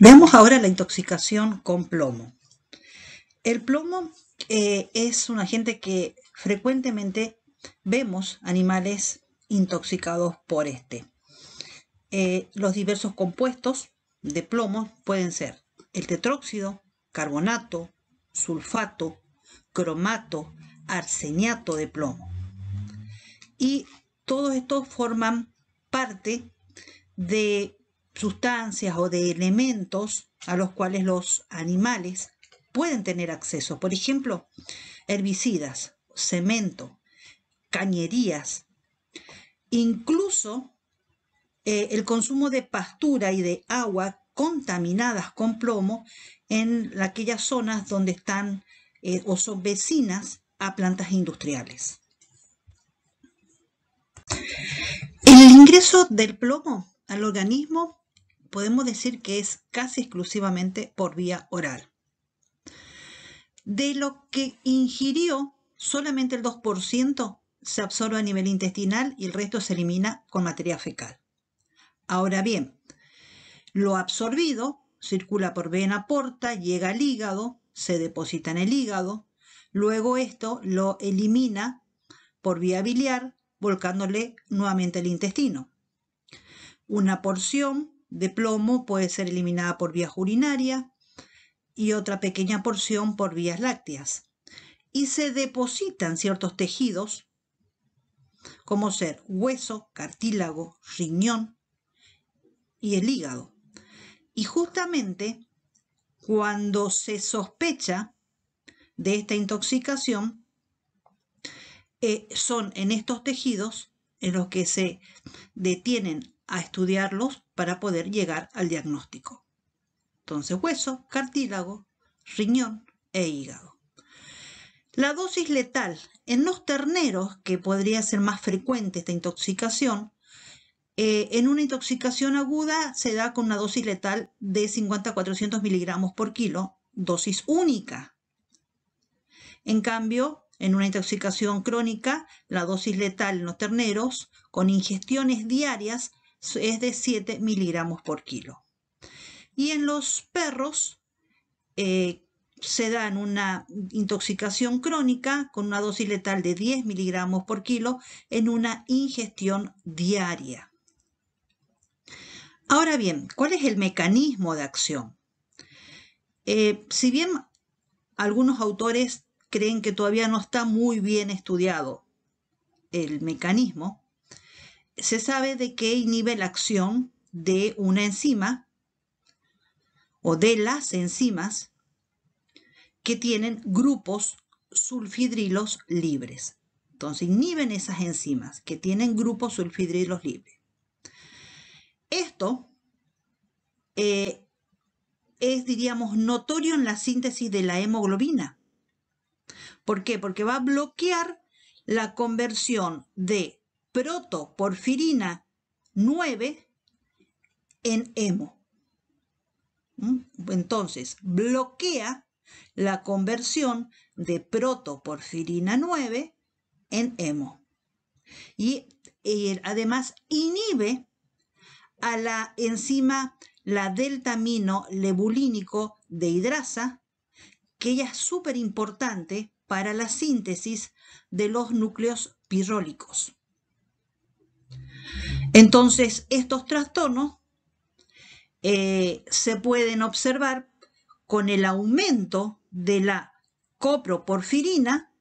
Veamos ahora la intoxicación con plomo. El plomo eh, es un agente que frecuentemente vemos animales intoxicados por este. Eh, los diversos compuestos de plomo pueden ser el tetróxido, carbonato, sulfato, cromato, arseniato de plomo. Y todos estos forman parte de sustancias o de elementos a los cuales los animales pueden tener acceso. Por ejemplo, herbicidas, cemento, cañerías, incluso eh, el consumo de pastura y de agua contaminadas con plomo en aquellas zonas donde están eh, o son vecinas a plantas industriales. El ingreso del plomo al organismo podemos decir que es casi exclusivamente por vía oral. De lo que ingirió, solamente el 2% se absorbe a nivel intestinal y el resto se elimina con materia fecal. Ahora bien, lo absorbido circula por vena porta, llega al hígado, se deposita en el hígado, luego esto lo elimina por vía biliar, volcándole nuevamente el intestino. Una porción de plomo puede ser eliminada por vías urinaria y otra pequeña porción por vías lácteas. Y se depositan ciertos tejidos, como ser hueso, cartílago, riñón y el hígado. Y justamente cuando se sospecha de esta intoxicación, eh, son en estos tejidos en los que se detienen a estudiarlos para poder llegar al diagnóstico. Entonces, hueso, cartílago, riñón e hígado. La dosis letal en los terneros, que podría ser más frecuente esta intoxicación, eh, en una intoxicación aguda se da con una dosis letal de 50 a 400 miligramos por kilo, dosis única. En cambio, en una intoxicación crónica, la dosis letal en los terneros, con ingestiones diarias, es de 7 miligramos por kilo. Y en los perros eh, se dan una intoxicación crónica con una dosis letal de 10 miligramos por kilo en una ingestión diaria. Ahora bien, ¿cuál es el mecanismo de acción? Eh, si bien algunos autores creen que todavía no está muy bien estudiado el mecanismo, se sabe de que inhibe la acción de una enzima o de las enzimas que tienen grupos sulfidrilos libres. Entonces inhiben esas enzimas que tienen grupos sulfidrilos libres. Esto eh, es, diríamos, notorio en la síntesis de la hemoglobina. ¿Por qué? Porque va a bloquear la conversión de protoporfirina 9 en hemo. Mm, entonces, bloquea la conversión de protoporfirina 9 en hemo. Y eh, además inhibe a la enzima, la deltamino lebulínico de hidrasa, que ya es súper importante para la síntesis de los núcleos pirrólicos. Entonces, estos trastornos eh, se pueden observar con el aumento de la coproporfirina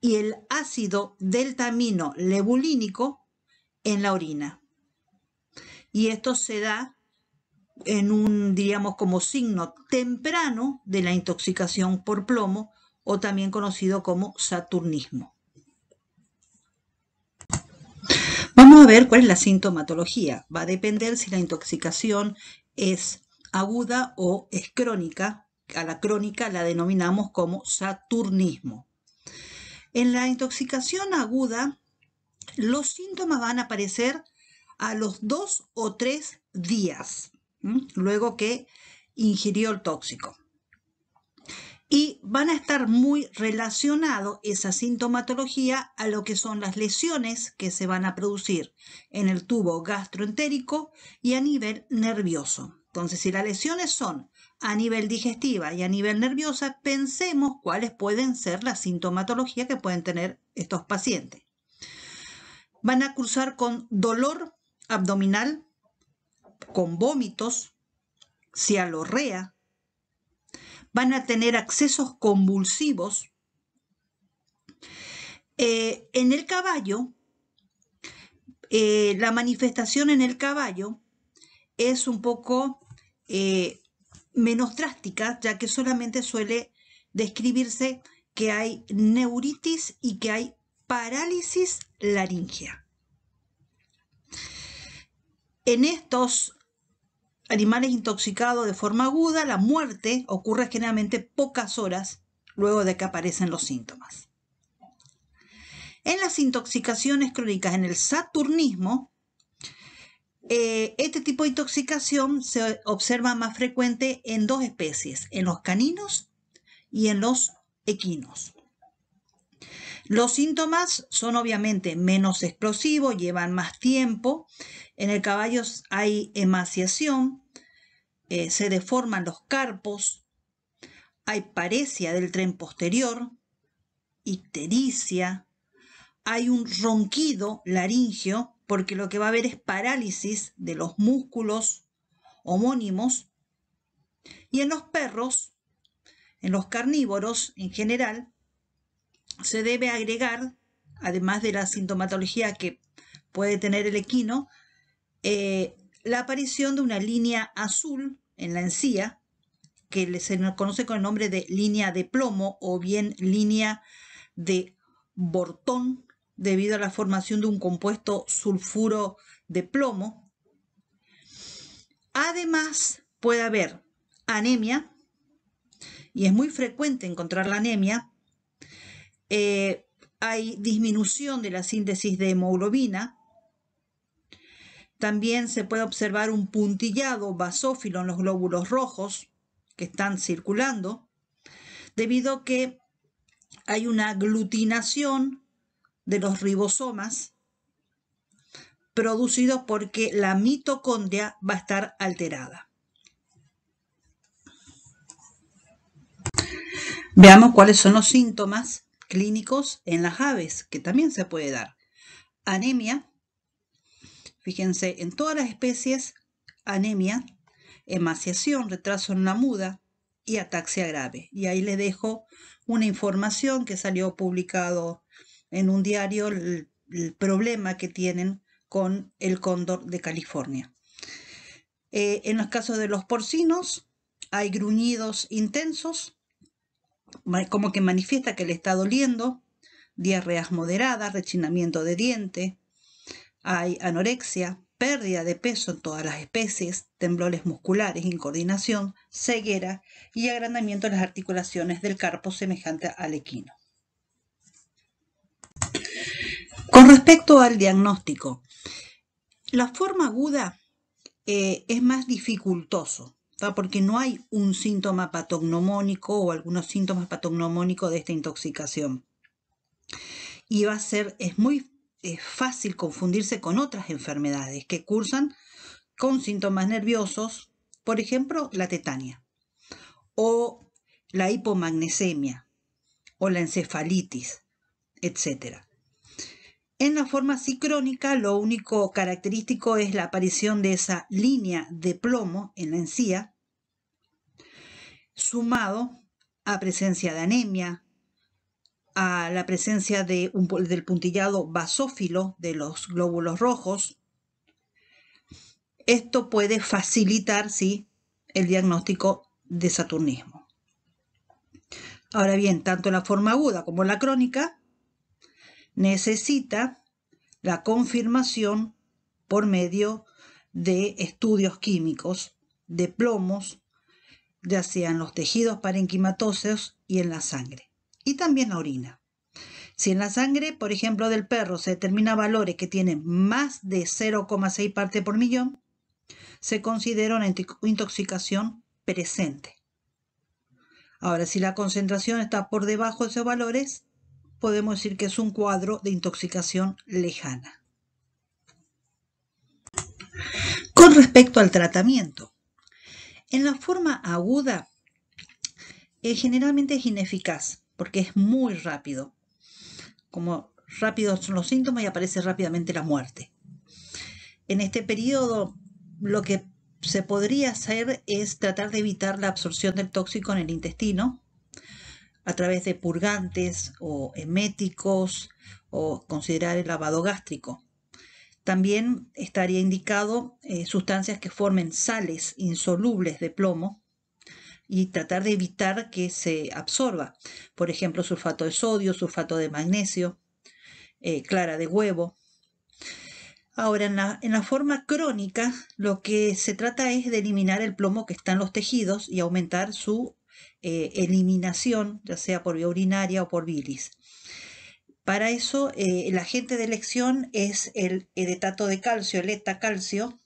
y el ácido deltamino lebulínico en la orina. Y esto se da en un, diríamos, como signo temprano de la intoxicación por plomo o también conocido como saturnismo. Vamos a ver cuál es la sintomatología. Va a depender si la intoxicación es aguda o es crónica. A la crónica la denominamos como saturnismo. En la intoxicación aguda, los síntomas van a aparecer a los dos o tres días, luego que ingirió el tóxico y van a estar muy relacionado esa sintomatología a lo que son las lesiones que se van a producir en el tubo gastroentérico y a nivel nervioso. Entonces, si las lesiones son a nivel digestiva y a nivel nerviosa, pensemos cuáles pueden ser la sintomatología que pueden tener estos pacientes. Van a cruzar con dolor abdominal, con vómitos, alorrea van a tener accesos convulsivos. Eh, en el caballo, eh, la manifestación en el caballo es un poco eh, menos drástica, ya que solamente suele describirse que hay neuritis y que hay parálisis laringea. En estos animales intoxicados de forma aguda, la muerte ocurre generalmente pocas horas luego de que aparecen los síntomas. En las intoxicaciones crónicas, en el saturnismo, eh, este tipo de intoxicación se observa más frecuente en dos especies, en los caninos y en los equinos. Los síntomas son obviamente menos explosivos, llevan más tiempo, en el caballo hay emaciación, eh, se deforman los carpos, hay paresia del tren posterior, ictericia, hay un ronquido laringio, porque lo que va a haber es parálisis de los músculos homónimos. Y en los perros, en los carnívoros en general, se debe agregar, además de la sintomatología que puede tener el equino, eh, la aparición de una línea azul en la encía, que se conoce con el nombre de línea de plomo o bien línea de bortón, debido a la formación de un compuesto sulfuro de plomo. Además, puede haber anemia, y es muy frecuente encontrar la anemia. Eh, hay disminución de la síntesis de hemoglobina, también se puede observar un puntillado basófilo en los glóbulos rojos que están circulando, debido a que hay una aglutinación de los ribosomas producidos porque la mitocondria va a estar alterada. Veamos cuáles son los síntomas clínicos en las aves, que también se puede dar. Anemia, Fíjense, en todas las especies, anemia, emaciación, retraso en la muda y ataxia grave. Y ahí les dejo una información que salió publicado en un diario, el, problema que tienen con el cóndor de California. Eh, en los casos de los porcinos, hay gruñidos intensos, como que manifiesta que le está doliendo, diarreas moderadas, rechinamiento de dientes. Hay anorexia, pérdida de peso en todas las especies, temblores musculares, incoordinación, ceguera y agrandamiento de las articulaciones del carpo semejante al equino. Con respecto al diagnóstico, la forma aguda eh, es más dificultoso, porque no hay un síntoma patognomónico o algunos síntomas patognomónicos de esta intoxicación. Y va a ser, es muy es fácil confundirse con otras enfermedades que cursan con síntomas nerviosos, por ejemplo, la tetania, o la hipomagnesemia, o la encefalitis, etc. En la forma cicrónica, lo único característico es la aparición de esa línea de plomo en la encía, sumado a presencia de anemia, a la presencia de del puntillado basófilo de los glóbulos rojos. Esto puede facilitar ¿sí? el diagnóstico de saturnismo. Ahora bien, tanto la forma aguda como la crónica necesita la confirmación por medio de estudios químicos de plomos, ya sea en los tejidos parenquimatosos y en la sangre y también la orina. Si en la sangre, por ejemplo, del perro se determina valores que tienen más de 0,6 partes por millón, se considera una intoxicación presente. Ahora, si la concentración está por debajo de esos valores, podemos decir que es un cuadro de intoxicación lejana. Con respecto al tratamiento, en la forma aguda, es generalmente es ineficaz porque es muy rápido. Como rápidos son los síntomas y aparece rápidamente la muerte. En este periodo, lo que se podría hacer es tratar de evitar la absorción del tóxico en el intestino a través de purgantes o eméticos o considerar el lavado gástrico. También estaría indicado eh, sustancias que formen sales insolubles de plomo y tratar de evitar que se absorba. Por ejemplo, sulfato de sodio, sulfato de magnesio, eh, clara de huevo. Ahora, en la, forma crónica, lo que se trata es de eliminar el plomo que está en los tejidos y aumentar su eh, eliminación, ya sea por vía urinaria o por bilis. Para eso, eh, el agente de elección es el edetato de calcio, el etacalcio.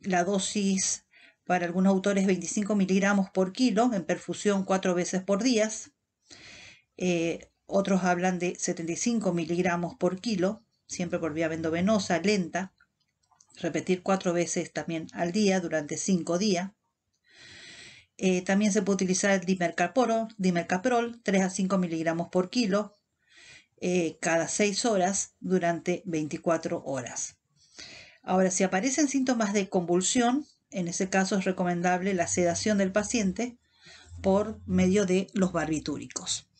la dosis para algunos autores 25 miligramos por kilo, en perfusión cuatro veces por día. Eh, otros hablan de 75 miligramos por kilo, siempre por vía endovenosa, lenta. Repetir cuatro veces también al día durante cinco días. Eh, también se puede utilizar el dimercaprol, 3 a 5 miligramos por kilo eh, cada seis horas durante 24 horas. Ahora, si aparecen síntomas de convulsión, en ese caso es recomendable la sedación del paciente por medio de los barbitúricos.